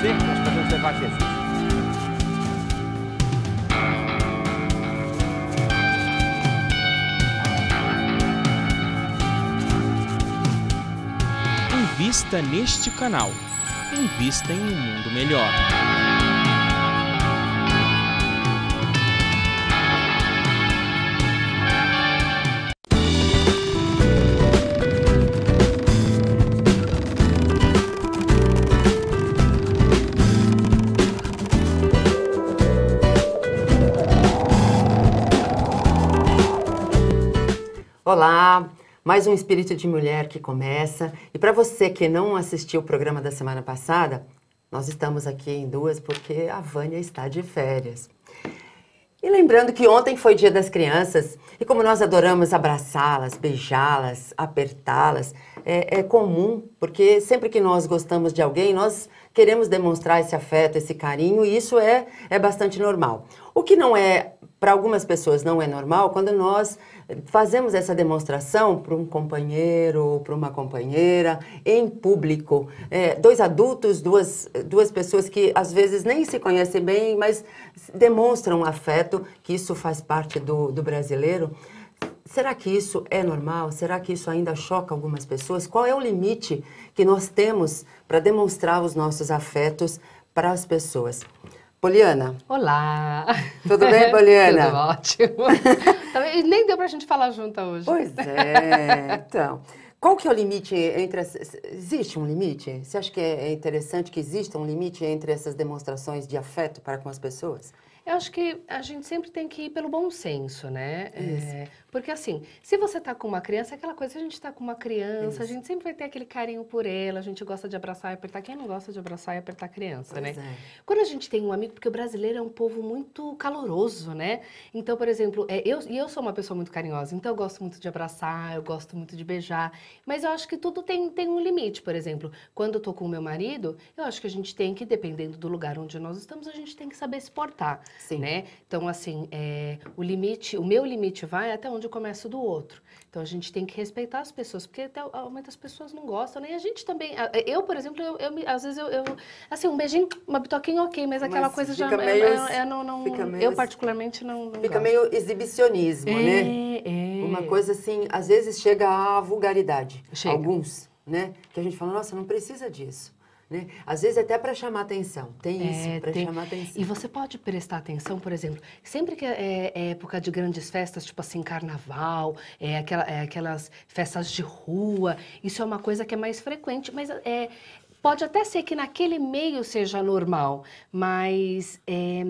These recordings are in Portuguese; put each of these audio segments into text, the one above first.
seco, nós podemos levar aquecido. Invista neste canal. Invista em um mundo melhor. Olá! Mais um Espírito de Mulher que começa. E para você que não assistiu o programa da semana passada, nós estamos aqui em duas porque a Vânia está de férias. E lembrando que ontem foi Dia das Crianças e como nós adoramos abraçá-las, beijá-las, apertá-las, é, é, comum, porque sempre que nós gostamos de alguém, nós queremos demonstrar esse afeto, esse carinho e isso é, é bastante normal. O que não é para algumas pessoas não é normal, quando nós fazemos essa demonstração para um companheiro, para uma companheira, em público. É, dois adultos, duas, duas pessoas que às vezes nem se conhecem bem, mas demonstram afeto, que isso faz parte do, do brasileiro. Será que isso é normal? Será que isso ainda choca algumas pessoas? Qual é o limite que nós temos para demonstrar os nossos afetos para as pessoas? Poliana. Olá. Tudo bem, Poliana? Tudo ótimo. Tá Nem deu para a gente falar junto hoje. Pois é. Então, qual que é o limite entre as... existe um limite? Você acha que é interessante que exista um limite entre essas demonstrações de afeto para com as pessoas? Eu acho que a gente sempre tem que ir pelo bom senso, né? É, porque assim, se você tá com uma criança, é aquela coisa, a gente tá com uma criança, Isso. a gente sempre vai ter aquele carinho por ela, a gente gosta de abraçar e apertar. Quem não gosta de abraçar e apertar criança, né? pois né? É. Quando a gente tem um amigo, porque o brasileiro é um povo muito caloroso, né? Então, por exemplo, é, eu, e eu sou uma pessoa muito carinhosa, então eu gosto muito de abraçar, eu gosto muito de beijar, mas eu acho que tudo tem, tem um limite, por exemplo. Quando eu tô com o meu marido, eu acho que a gente tem que, dependendo do lugar onde nós estamos, a gente tem que saber se portar. Sim. né? Então, assim, é, o limite, o meu limite vai até onde começa o do outro. Então, a gente tem que respeitar as pessoas, porque até muitas pessoas não gostam, nem né? a gente também. Eu, por exemplo, eu, eu às vezes eu, eu, assim, um beijinho, uma bitoquinha, ok, mas aquela mas coisa já é, meio, é, é, não, não meio, eu particularmente não, não Fica gosto. meio exibicionismo, é, né? É. Uma coisa assim, às vezes chega à vulgaridade. Chega. Alguns, né? Que a gente fala, nossa, não precisa disso. Né? Às vezes até para chamar atenção, tem é, isso, para chamar atenção. E você pode prestar atenção, por exemplo, sempre que é, é, é época de grandes festas, tipo assim, carnaval, é, aquela, é, aquelas festas de rua, isso é uma coisa que é mais frequente, mas é, pode até ser que naquele meio seja normal, mas... É,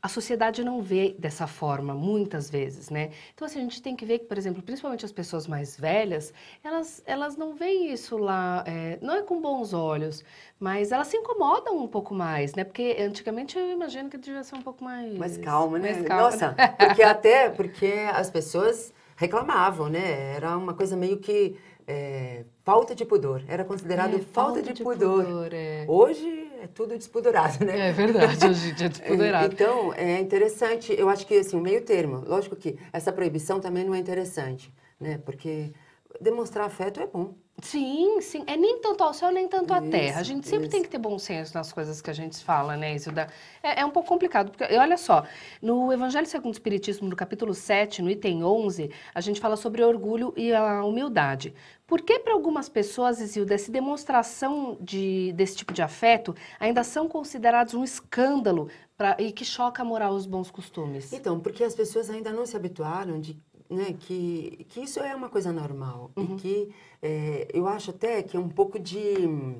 a sociedade não vê dessa forma muitas vezes, né? Então assim, a gente tem que ver que, por exemplo, principalmente as pessoas mais velhas, elas elas não veem isso lá, é, não é com bons olhos, mas elas se incomodam um pouco mais, né? Porque antigamente eu imagino que devia ser um pouco mais mais calma, né? Mais calma. Nossa, porque até porque as pessoas reclamavam, né? Era uma coisa meio que é, falta de pudor. Era considerado é, falta, falta, de, de pudor. pudor é. Hoje é tudo despudurado, né? É verdade, hoje é despudurado. É, então, é interessante, eu acho que assim, o meio termo, lógico que essa proibição também não é interessante, né? Porque demonstrar afeto é bom. Sim, sim. É nem tanto ao céu, nem tanto à terra. A gente sempre isso. tem que ter bom senso nas coisas que a gente fala, né, Isilda? É, é um pouco complicado, porque olha só, no Evangelho segundo o Espiritismo, no capítulo 7, no item 11, a gente fala sobre orgulho e a humildade. Por que para algumas pessoas, Isilda, essa demonstração de, desse tipo de afeto ainda são considerados um escândalo pra, e que choca a moral os bons costumes? Então, porque as pessoas ainda não se habituaram de né, que, que isso é uma coisa normal uhum. e que é, eu acho até que é um pouco de...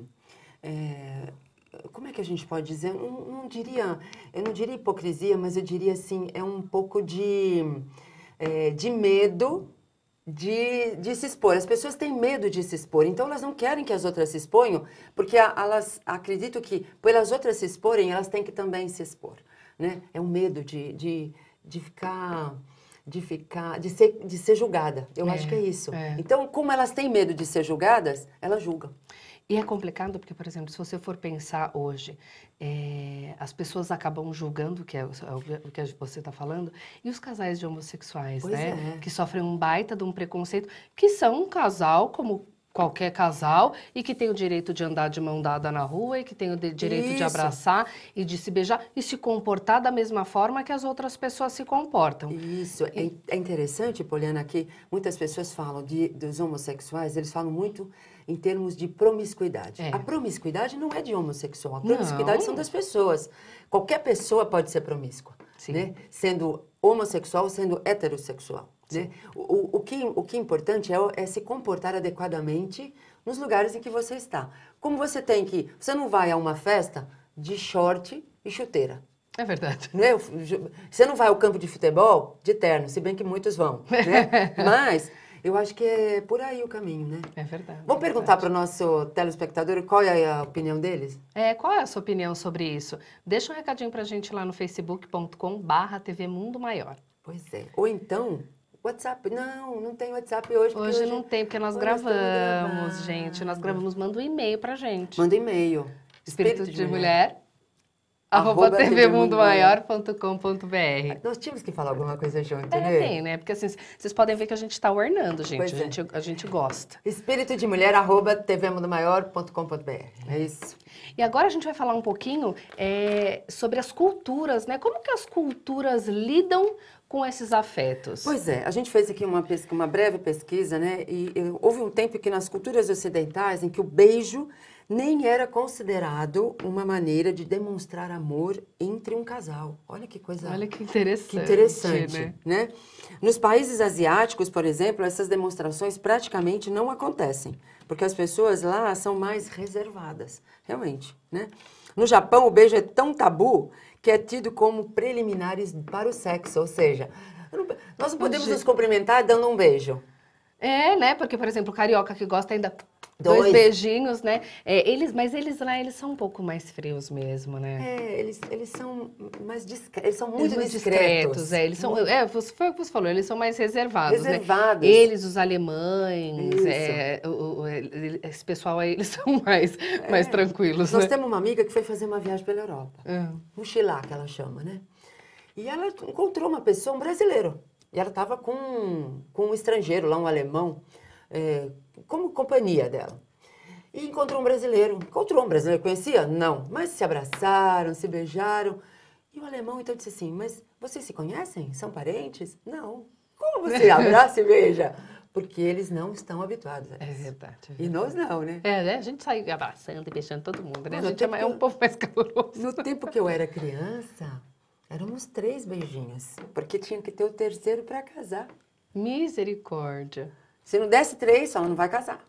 É, como é que a gente pode dizer? Eu não, não, diria, eu não diria hipocrisia, mas eu diria assim, é um pouco de, é, de medo de, de se expor. As pessoas têm medo de se expor, então elas não querem que as outras se exponham, porque a, elas acredito que, pelas outras se exporem, elas têm que também se expor. Né? É um medo de, de, de ficar de ficar, de ser, de ser julgada. Eu é, acho que é, é isso. É. Então, como elas têm medo de ser julgadas, elas julgam. E é complicado porque, por exemplo, se você for pensar hoje, é, as pessoas acabam julgando, que é o, é o que você está falando, e os casais de homossexuais, pois né? É. Que sofrem um baita de um preconceito, que são um casal como qualquer casal e que tem o direito de andar de mão dada na rua e que tem o de direito Isso. de abraçar e de se beijar e se comportar da mesma forma que as outras pessoas se comportam. Isso. É e... É interessante, Poliana, que muitas pessoas falam de, dos homossexuais, eles falam muito em termos de promiscuidade. É. A promiscuidade não é de homossexual, a promiscuidade não. são das pessoas. Qualquer pessoa pode ser promíscua, né? sendo homossexual, sendo heterossexual. Dizer, né? o, o, que, o que é importante é, é se comportar adequadamente nos lugares em que você está. Como você tem que. Você não vai a uma festa de short e chuteira. É verdade. Né? Você não vai ao campo de futebol de terno, se bem que muitos vão. Né? Mas eu acho que é por aí o caminho, né? É verdade. Vamos é perguntar para o nosso telespectador qual é a opinião deles? É, qual é a sua opinião sobre isso? Deixa um recadinho para a gente lá no facebook.com barra TV Mundo Maior. Pois é. Ou então, WhatsApp, não, não tem WhatsApp hoje. Hoje, hoje não tem, porque nós gravamos, nós gente. Nós gravamos, manda um e-mail pra gente. Manda e-mail. Espírito, Espírito de, de, mulher. mulher arroba, arroba tvmundomaior.com.br Nós tínhamos que falar alguma coisa junto, é, né? Tem, né? Porque assim, vocês podem ver que a gente está ornando, gente. Pois a, é. gente é. a gente gosta. Espírito de mulher, arroba tvmundomaior.com.br É isso. E agora a gente vai falar um pouquinho é, sobre as culturas, né? Como que as culturas lidam com esses afetos? Pois é, a gente fez aqui uma, pesquisa, uma breve pesquisa, né? E, e houve um tempo que nas culturas ocidentais em que o beijo nem era considerado uma maneira de demonstrar amor entre um casal. Olha que coisa. Olha que interessante. Que interessante, né? né? Nos países asiáticos, por exemplo, essas demonstrações praticamente não acontecem, porque as pessoas lá são mais reservadas, realmente, né? No Japão, o beijo é tão tabu que é tido como preliminares para o sexo, ou seja, nós não podemos nos cumprimentar dando um beijo. É, né? Porque, por exemplo, o carioca que gosta ainda Dois. Dois, beijinhos, né? É, eles, mas eles lá, eles são um pouco mais frios mesmo, né? É, eles, eles são mais discretos, eles são muito, eles discretos. discretos. É, eles são, é, foi o que você falou, eles são mais reservados, né? reservados. Né? Eles, os alemães, é, o, o, esse pessoal aí, eles são mais, é. mais tranquilos, Nós né? temos uma amiga que foi fazer uma viagem pela Europa, é. que ela chama, né? E ela encontrou uma pessoa, um brasileiro, e ela estava com, com um estrangeiro lá, um alemão, é, como companhia dela. E encontrou um brasileiro. Encontrou um brasileiro, conhecia? Não. Mas se abraçaram, se beijaram. E o alemão então disse assim: Mas vocês se conhecem? São parentes? Não. Como você abraça e beija? Porque eles não estão habituados a isso. É verdade. É verdade. E nós não, né? É, né? A gente sai abraçando e beijando todo mundo, né? Mas a gente é, é um povo mais caloroso. No tempo que eu era criança, éramos três beijinhos. Porque tinha que ter o terceiro para casar. Misericórdia. Se não desse três, ela não vai casar.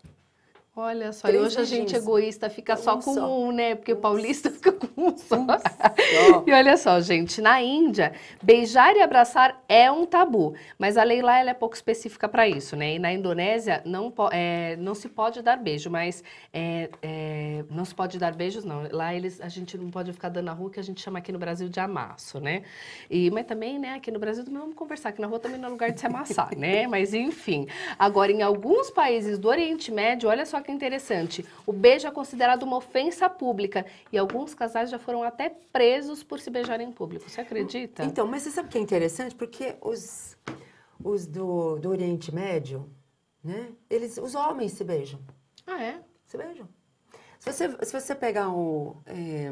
Olha só, Três e hoje a gente é egoísta fica só com só. um, né? Porque um paulista fica com um só. Um só. e olha só, gente, na Índia, beijar e abraçar é um tabu, mas a lei lá ela é pouco específica para isso, né? E na Indonésia não, é, não se pode dar beijo, mas é, é, não se pode dar beijos, não. Lá eles a gente não pode ficar dando na rua, que a gente chama aqui no Brasil de amasso, né? E, mas também, né, aqui no Brasil também vamos conversar, que na rua também não é lugar de se amassar, né? Mas enfim. Agora, em alguns países do Oriente Médio, olha só que é interessante. O beijo é considerado uma ofensa pública e alguns casais já foram até presos por se beijarem em público. Você acredita? Então, mas você sabe o que é interessante? Porque os, os do, do Oriente Médio, né? Eles, os homens se beijam. Ah, é? Se beijam. Se você, se você pegar o, é,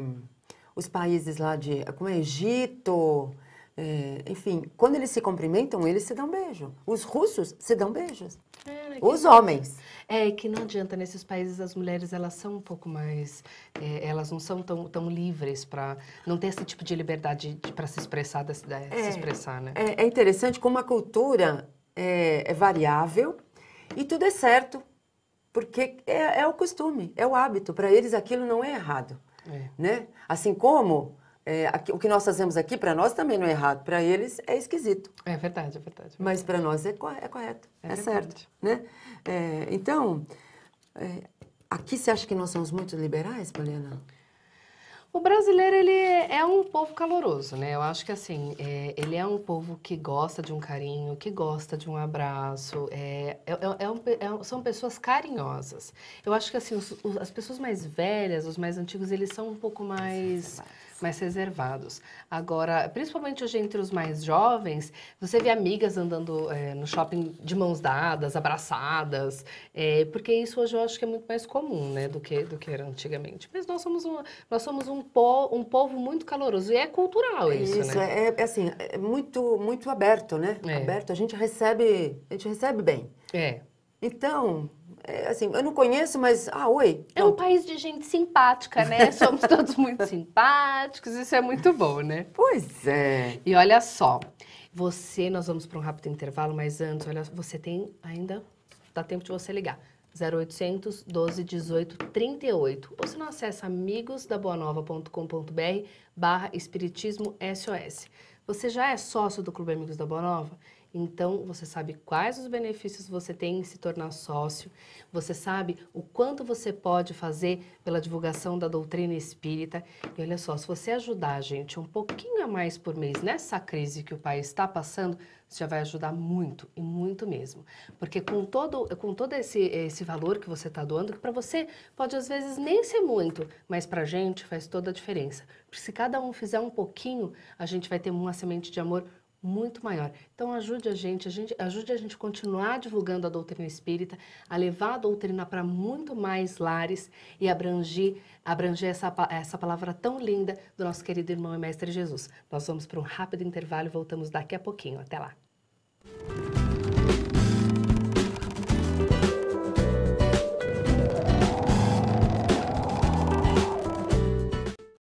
os países lá de... Como é? Egito... É, enfim, quando eles se cumprimentam, eles se dão beijo. Os russos se dão beijos. É, né, Os homens. É, que não adianta, nesses países as mulheres elas são um pouco mais. É, elas não são tão, tão livres para. Não tem esse tipo de liberdade para se expressar, de, de é, se expressar, né? É, é, interessante como a cultura é, é, variável e tudo é certo, porque é, o costume, é o hábito. Para eles aquilo não é errado. Né? Assim como é, aqui, o que nós fazemos aqui, para nós também não é errado, para eles é esquisito. É verdade, é verdade. É verdade. Mas para nós é, é correto, é, é certo. Né? É, então, é, aqui você acha que nós somos muito liberais, Poliana? O brasileiro, ele é um povo caloroso, né? Eu acho que, assim, é, ele é um povo que gosta de um carinho, que gosta de um abraço. É, é, um, são pessoas carinhosas. Eu acho que, assim, os, os, as pessoas mais velhas, os mais antigos, eles são um pouco mais... Nossa, mais reservados. Agora, principalmente hoje entre os mais jovens, você vê amigas andando é, no shopping de mãos dadas, abraçadas, é, porque isso hoje eu acho que é muito mais comum, né, do que do que era antigamente. Mas nós somos um nós somos um, po, um povo muito caloroso e é cultural isso, isso né? é, é, assim, é muito muito aberto, né? É. Aberto, a gente recebe a gente recebe bem. É. Então, é, assim, eu não conheço, mas. Ah, oi. É um país de gente simpática, né? Somos todos muito simpáticos, isso é muito bom, né? Pois é. E olha só, você, nós vamos para um rápido intervalo, mas antes, olha, você tem ainda. Dá tempo de você ligar. 0800 12 18 38. Ou se não, acessa amigosdaboanova.com.br barra espiritismo SOS. Você já é sócio do Clube Amigos da Boa Nova? Então, você sabe quais os benefícios você tem em se tornar sócio, você sabe o quanto você pode fazer pela divulgação da doutrina espírita. E olha só, se você ajudar a gente um pouquinho a mais por mês nessa crise que o país está passando, já vai ajudar muito e muito mesmo. Porque com todo, com todo esse, esse valor que você está doando, que para você pode às vezes nem ser muito, mas para a gente faz toda a diferença. Porque se cada um fizer um pouquinho, a gente vai ter uma semente de amor muito maior. Então ajude a gente, a gente ajude a gente continuar divulgando a doutrina espírita, a levar a doutrina para muito mais lares e abranger, abranger essa, essa palavra tão linda do nosso querido irmão e mestre Jesus. Nós vamos para um rápido intervalo e voltamos daqui a pouquinho. Até lá.